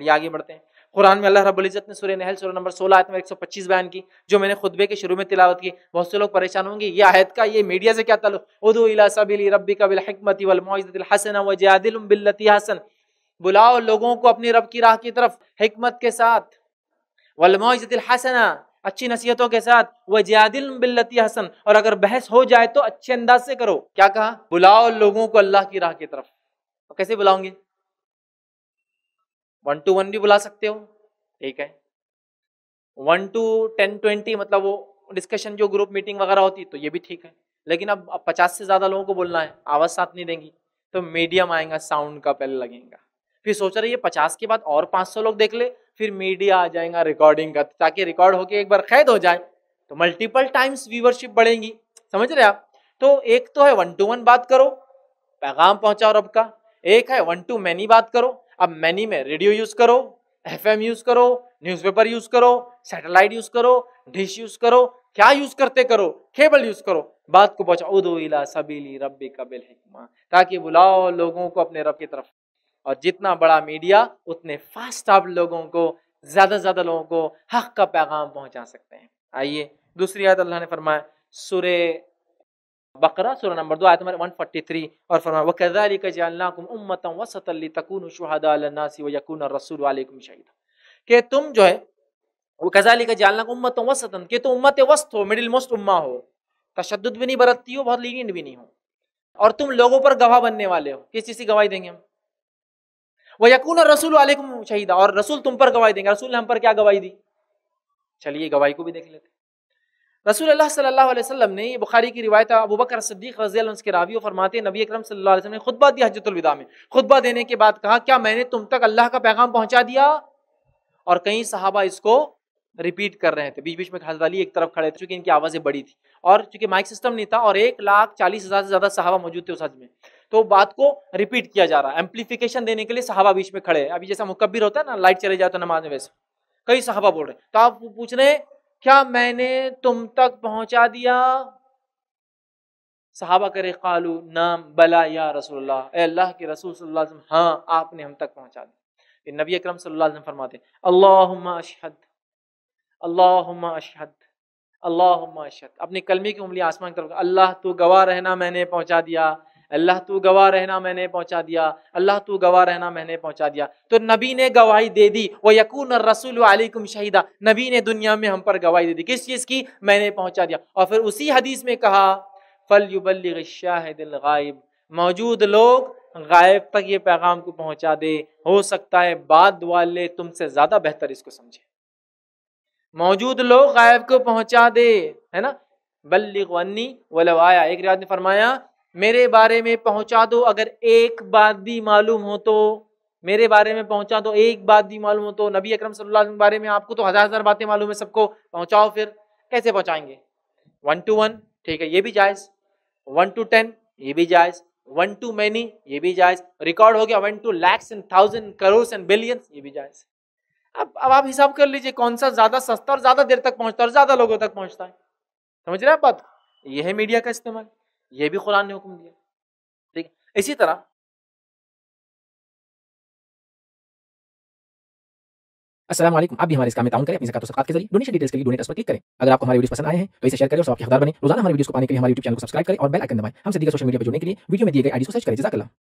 चलिए आगे बढ़ते हैं कुरान में अल्लाह रब्बुल इज़्ज़त ने सूर्य नहल सूर्य नंबर सोलह आयत में पच्चीस बयान की जो मैंने खुतबे के शुरू में तिलावत की बहुत से लोग परेशान होंगे ये आयत का ये मीडिया से क्या ताल्लुक उदू इला सबीली रब्बिका बिल हिकमति वल मौइज़तिल हसना वजादिलुम बिल्लती हसन बुलाओ लोगों को अपनी रब की राह की तरफ हिकमत के साथ वल मौइज़तिल हसना अच्छी नसीहतों के साथ वजादिल बिल्लती हसन और अगर बहस हो जाए तो अच्छे अंदाज से करो क्या कहा बुलाओ लोगों को अल्लाह की राह की तरफ तो कैसे बुलाओगे वन टू वन भी बुला सकते हो ठीक है वन टू टेन ट्वेंटी मतलब वो डिस्कशन जो ग्रुप मीटिंग वगैरह होती तो ये भी ठीक है लेकिन अब पचास से ज़्यादा लोगों को बोलना है आवाज़ साथ नहीं देंगी तो मीडियम आएगा साउंड का पहले लगेगा फिर सोच रहे है पचास के बाद और पांच सौ लोग देख ले फिर मीडिया आ जाएगा रिकॉर्डिंग का ताकि रिकॉर्ड होके एक बार कैद हो जाए तो मल्टीपल टाइम्स व्यूवरशिप बढ़ेंगी समझ रहे आप तो एक तो है वन टू वन बात करो पैगाम पहुंचाओ रब का एक है वन टू मैनी बात करो अब मैनी में रेडियो यूज करो एफ यूज करो न्यूज़पेपर यूज करो सैटेलाइट यूज करो डिश यूज करो क्या यूज करते करो केबल यूज करो बात को पहुंचाओ दो इला सबीली रबी कबिल हिकमा ताकि बुलाओ लोगों को अपने रब की तरफ और जितना बड़ा मीडिया उतने फास्ट आप लोगों को ज्यादा से ज्यादा लोगों को हक का पैगाम पहुंचा सकते हैं आइए दूसरी याद अल्लाह ने फरमाया सुरे बकरा सूरह नंबर दो आयत नंबर 143 और फरमा वकजालिक जअलनाकुम उम्मतन वसतन लितकूनु शुहदा अलन्नासी वयकून अर्रसूल अलैकुम शहीदा कि तुम जो है वकजालिक जअलनाकुम उम्मतन वसतन के तुम उम्मत वस्त हो मिडिल मोस्ट उम्मा हो तशद्दुद भी नहीं बरतती हो बहुत लीनियंट भी नहीं हो और तुम लोगों पर गवाह बनने वाले हो किस चीज़ की गवाही देंगे हम वयकून और रसूल अलैकुम शहीदा और रसूल तुम पर गवाही देंगे रसूल ने हम पर क्या गवाही दी चलिए गवाही को भी देख लेते रसूल सल्लल्लाहु अलैहि वसल्लम ने बुखारी की रिवायत अबू बकर सिद्दीक रजी उसके रावी फरमाते हैं नबी अकरम सल्लल्लाहु अलैहि वसल्लम ने खुतबा दिया हजतुलविदा में खुतबा देने के बाद कहा क्या मैंने तुम तक अल्लाह का पैगाम पहुंचा दिया और कई सहाबा इसको रिपीट कर रहे थे बीच बीच में हजरत अली एक तरफ खड़े थे चूंकि इनकी आवाज़ें बड़ी थी और चूंकि माइक सिस्टम नहीं था और एक लाख चालीस हज़ार से ज़्यादा सहाबा मौजूद थे उस हज में तो बात को रिपीट किया जा रहा है एम्पलीफिकेशन देने के लिए सहाबा बीच में खड़े हैं अभी जैसा मुकब्बिर होता है ना लाइट चले जाए तो नमाज में वैसे कई सहाबा बोल रहे हैं तो आप पूछ रहे हैं क्या मैंने तुम तक पहुंचा दिया सहाबा करे कालू नाम बला या रसूल अल्लाह के रसूल सल्लल्लाहु हाँ आपने हम तक पहुंचा दिया नबी अकरम सल्लल्लाहु अलैहि वसल्लम फरमाते अशहद अल्लाहुम्मा अशहद अल्लाहुम्मा अशहद अपने कलमी की उंगली आसमान की तरफ अल्लाह तो गवाह रहना मैंने पहुंचा दिया अल्लाह तू गवाह रहना मैंने पहुंचा दिया अल्लाह तू गवाह रहना मैंने पहुंचा दिया तो नबी ने गवाही दे दी वो यकून और रसूल वालेकुम शहीदा नबी ने दुनिया में हम पर गवाही दे दी किस चीज़ की मैंने पहुंचा दिया और फिर उसी हदीस में कहा फल युबल शाहब मौजूद लोग गायब तक ये पैगाम को पहुंचा दे हो सकता है बाद वाले तुमसे ज़्यादा बेहतर इसको समझे मौजूद लोग गायब को पहुंचा दे है ना बल्ली वन्नी वलवाया एक रियाज ने फरमाया मेरे बारे में पहुंचा दो अगर एक बात भी मालूम हो तो मेरे बारे में पहुंचा दो एक बात भी मालूम हो तो नबी अकरम सल्लल्लाहु अलैहि वसल्लम के बारे में आपको तो हज़ार हज़ार बातें मालूम है सबको पहुंचाओ फिर कैसे पहुंचाएंगे वन टू वन ठीक है ये भी जायज़ वन टू टेन ये भी जायज़ वन टू मैनी ये भी जायज़ रिकॉर्ड हो गया one two lakhs and thousand crore and billions ये भी जायज़ अब अब आप हिसाब कर लीजिए कौन सा ज़्यादा सस्ता और ज़्यादा देर तक पहुँचता है और ज़्यादा लोगों तक पहुँचता है समझ रहे आप बात यह है मीडिया का इस्तेमाल ये भी कुरान ने हुक्म दिया ठीक है इसी तरह असलम आप भी हमारे इस काम में ताउन करें अपनी जकात सदकात के जरिए डोनेशन डिटेल्स के लिए डोनेट पर क्लिक करें अगर आपको हमारी वीडियो पसंद आए हैं तो इसे शेयर करें और सबके हकदार बने रोजाना हमारी वीडियो को पाने के लिए हमारे यूट्यूब चैनल को सब्सक्राइब करें और बेल आइकन दबाएं हमसे दीगर सोशल मीडिया पर जुड़ने के लिए वीडियो में दिए गए आईडी को सर्च करें जजाकला